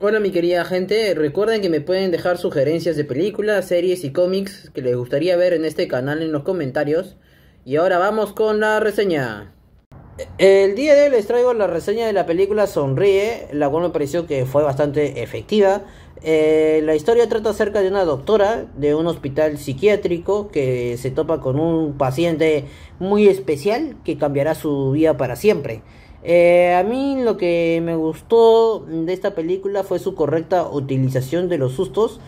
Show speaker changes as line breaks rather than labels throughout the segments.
Hola mi querida gente, recuerden que me pueden dejar sugerencias de películas, series y cómics que les gustaría ver en este canal en los comentarios. Y ahora vamos con la reseña. El día de hoy les traigo la reseña de la película Sonríe, la cual me pareció que fue bastante efectiva. Eh, la historia trata acerca de una doctora de un hospital psiquiátrico que se topa con un paciente muy especial que cambiará su vida para siempre. Eh, a mí lo que me gustó de esta película fue su correcta utilización de los sustos,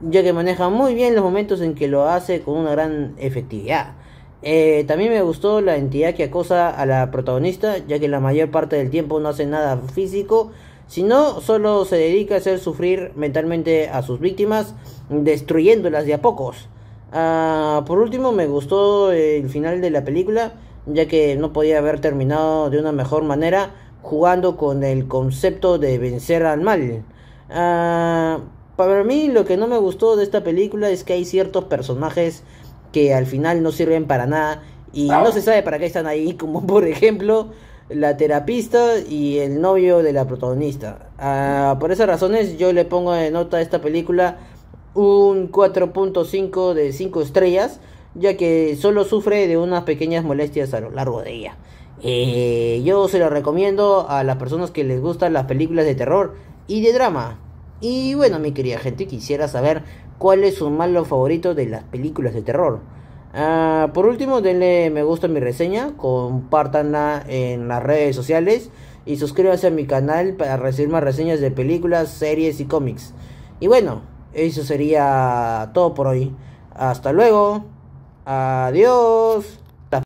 ya que maneja muy bien los momentos en que lo hace con una gran efectividad. Eh, también me gustó la entidad que acosa a la protagonista, ya que la mayor parte del tiempo no hace nada físico, sino solo se dedica a hacer sufrir mentalmente a sus víctimas, destruyéndolas de a pocos. Ah, por último, me gustó el final de la película, ya que no podía haber terminado de una mejor manera jugando con el concepto de vencer al mal. Ah, para mí lo que no me gustó de esta película es que hay ciertos personajes que al final no sirven para nada y no se sabe para qué están ahí, como por ejemplo la terapista y el novio de la protagonista. Ah, por esas razones yo le pongo de nota a esta película un 4.5 de 5 estrellas ya que solo sufre de unas pequeñas molestias a lo largo de ella. Eh, yo se lo recomiendo a las personas que les gustan las películas de terror y de drama. Y bueno, mi querida gente, quisiera saber cuál es su malo favorito de las películas de terror. Ah, por último, denle me gusta a mi reseña, compartanla en las redes sociales y suscríbanse a mi canal para recibir más reseñas de películas, series y cómics. Y bueno, eso sería todo por hoy. Hasta luego. Adiós.